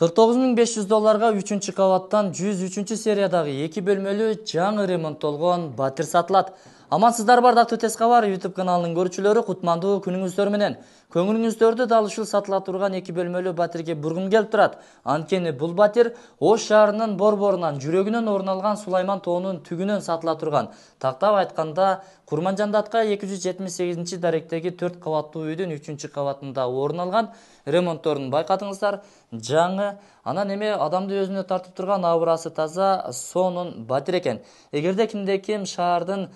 кырк тогуз миң беш жүз долларга үчүнчү кабаттан жүз үчүнчү сериядагы эки бөлмөлүү жаңы ремонттолгон батир сатылат Амансыздар ардактуу тез кабар youtube каналының көрүүчүлөрү кутмандуу күнүңүздөр менен көңүлүңүздөрдү дал ушул сатыла турган эки бөлмөлүү батирге бургум келип турат анткени бул батир ош шаарынын борборунан жүрөгүнөн орун сулайман тоонун түгінен сатыла турган тактап айтқанда курманжандатка эки жүз жетимиш сегизинчи даректеги төрт 3 үйдүн үчүнчү кабатында орун алган жаңы анан неме адамды өзіне тартып турган ауырасы таза сонун батир екен. эгерде кимде ким бор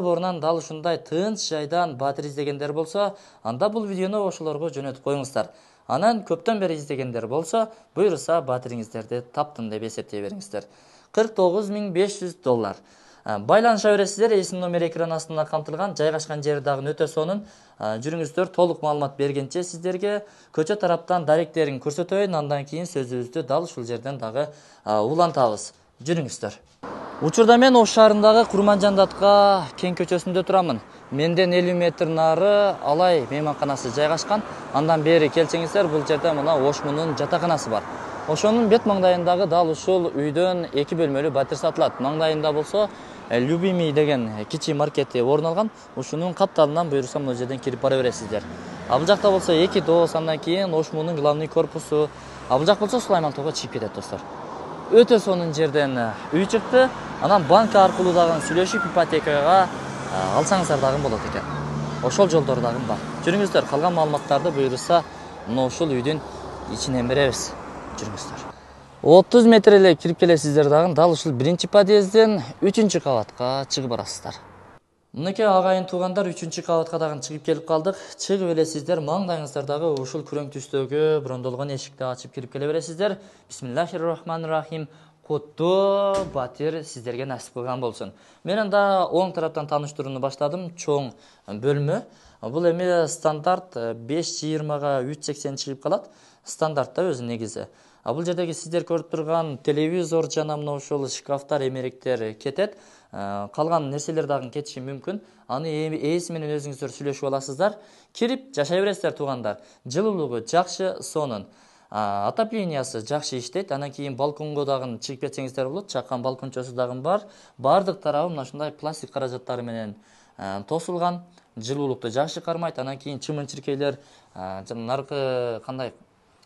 борборунан дал ушундай тынч жайдан батыр іздегендер болса, анда бұл видеоны ошолорго жөнөтүп қойыңыздар. анан көптен бери издегендер болса, буюрса батириңиздерди таптым деп есептей бериңиздер 49500 доллар Ә, байланыша бересіздер есім номері экран астында қамтылған жайғашқан жері дагы өтө сонун ә, жүрүңүздөр толук маалымат бергенче сіздерге көчө тараптан даректерин көрсөтөйүн андан кийин сөзүбүздү дал ушул жерден дагы ә, улантабыз жүрүңүздөр учурда мен ош шаарындагы курманжан датка кең көчөсүндө турамын менден элүү метр нары алай мейманканасы жайгашкан андан бери келсеңиздер бул жерде мына ошмунун жатаканасы бар ошонун бет маңдайындагы дал ушул үйдөн эки бөлмөлүү батир сатылат маңдайында болсо э, любимый деген кичи маркети орун алган ушунун капталынан буюрса мына жерден кирип бара бересиздер а бул жакта болсо эки дос андан кийин ошмунун главный корпусу а бул жак болсо сулайман тоого чыгып кетет достор өтө сонун жерден э, үй чыкты анан банк аркылуу дагы сүйлөшүп ипотекага э, алсаңыздар дагы болот экен ошол жолдор дагы бар жүрүңүздөр калган маалыматтарды буюрса мына ушул үйдүн ичинен беребиз жүріңіздер 30 метр кіріп келесіздер келесиздер дагы дал ушул бірінші подъездден үчүнчү кабатка чыгып барасыздар мынакей ағайын туугандар үчүнчү кабатка дагы чыгып келіп қалдық чыгып эле сиздер маңдайыңыздардагы ушул күрөң түстөгү брондолгон эшикти ачып кирип келе бересиздер бисмиллахи рахмани рахим куттуу батир сиздерге насип кылган болсун мен анда оң тараптан тааныштырууну баштадым чоң бөлмө бұл эми стандарт э, беш жыйырмага үч сексен шығып калат стандартта өзі негізі а бұл жердегі сіздер көріп тұрған телевизор жана ә, мына ошол шкафтар эмеректер кетет қалған нерселер дагы кетиши мүмкүн аны ээси менен өзүңүздөр ә, сүйлөшүп аласыздар кирип жашай бересиздер туугандар жылуулугу жакшы сонун отоплениясы жакшы иштейт анан кийин балконго дагы чыгып кетсеңиздер болот чакан балкончосу дагы бар баардык тарабы мына ушундай пластик каражаттары менен тосулган жылуулукту жакшы кармайт анан кийин чымын чиркейлер ә, наркы кандай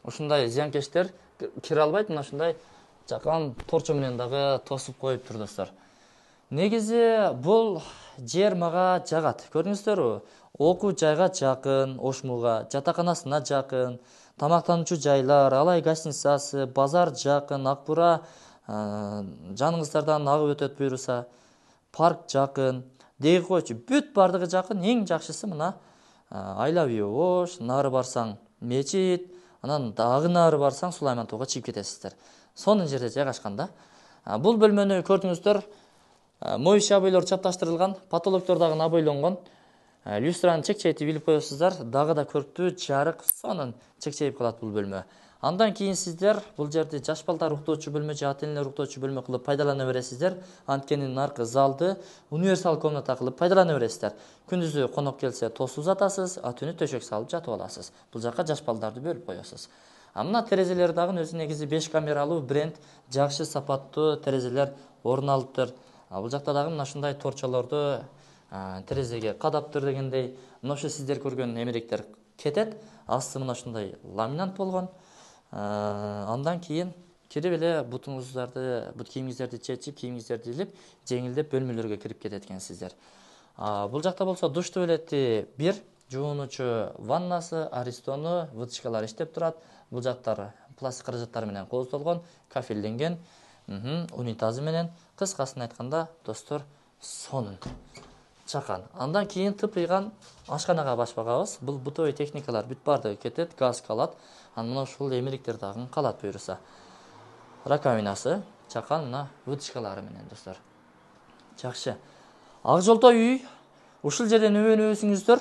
ушундай зыянкечтер кире албайт мына ушундай жакан торчо менен дагы тосуп коюптур достор негизи бул жер мага жагат көрдүңүздөрбү окуу жайга жакын ошмуга жатаканасына жакын тамактануучу жайлар алай гостиницасы базар жакын ак бура жаныңыздардан агып өтөт буюрса парк жакын деги койчу бүт баардыгы жакын эң жакшысы мына айла үйү ош нары барсаң мечит анан дагы нары барсаң сулайман чыгып кетесиздер сонун жерде жайгашкан да бул бөлмөнү көрдүңүздөр моющий обойлор чапташтырылган потолоктор дагы обойлонгон люстраны чекчейтип илип коесуздар дагы да көрктүү жарык сонун чекчейип калат бул бөлмө андан кейін сіздер бұл жерде жас балдар уктоочу бөлме же ата энелер уктоочу бөлмө кылып пайдалана бересіздер анткени нарқы залды универсал комната қылып пайдалана бересіздер күндүзү қонақ келсе тос ұзатасыз а түнү төшөк салып жатып аласыз бұл жаққа жас балдарды бөліп қоясыз а мына терезелер дагы өзі негізі беш камералуу бренд жақсы сапатты терезелер орнолуптур бул жакта дагы мына ушундай торчалорду терезеге тұр дегендей мына сіздер көрген көргөн кетеді кетет асты мына ушундай ламинант андан кейін кирип эле бутуңуздарды бут кийимиңиздерди чечип кийимиңиздерди илип жеңилдеп бөлмөлөргө кирип кетет экенсиздер бул жакта болсо душ туалети бир жуунуучу ваннасы аристону выточкалары иштеп турат бул жактар пластик каражаттар менен кооздолгон кафелденген унитазы менен кыскасын айтканда достор сонун чакан андан кийин тыпыйган ашканага баш багабыз бул бытовой техникалар бүт баардыгы кетет газ калат анан мына ушул эмириктер дагы калат буюрса раковинасы чакан мына выточкалары менен достор жакшы ак жолтой үй ушул жерден өөнүп өсүңүздөр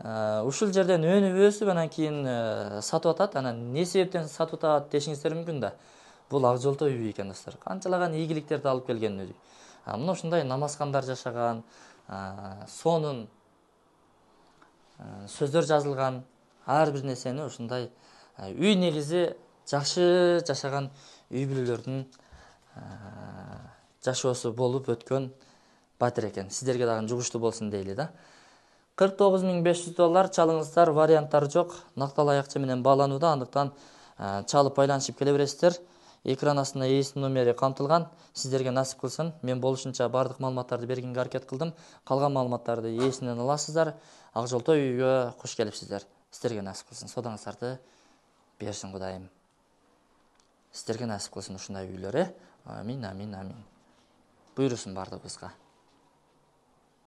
э, ушул жерден өнүп өсүп анан кийин э, сатып атат анан эмне себептен сатып атат дешиңиздер мүмкүн да бул ак жолтой үй экен достор канчалаган ийгиликтерди алып келген үй мына ушундай намазкандар жашаган сонун сөздөр жазылган ар бир нерсени ушундай үй негизи жакшы жашаган үй бүлөлөрдүн жашоосу болуп өткөн батир экен сиздерге дагы жугуштуу болсун дейли да кырк тогуз миң беш жүз доллар чалыңыздар варианттары жок накталай акча менен бааланууда андыктан чалып байланышып келе бересиздер экран астында есім номері қамтылған сіздерге нәсіп қылсын мен болушынша барлық мағлұматтарды бергенге әрекет қылдым қалған мағлұматтарды есімнен аласыздар ақжолтой үйге қош келіпсіздер сіздерге нәсіп қылсын соданыңыздарды берсін құдайым сіздерге нәсіп қылсын осындай үйлер амин амин амин бұйырсын барлығымызға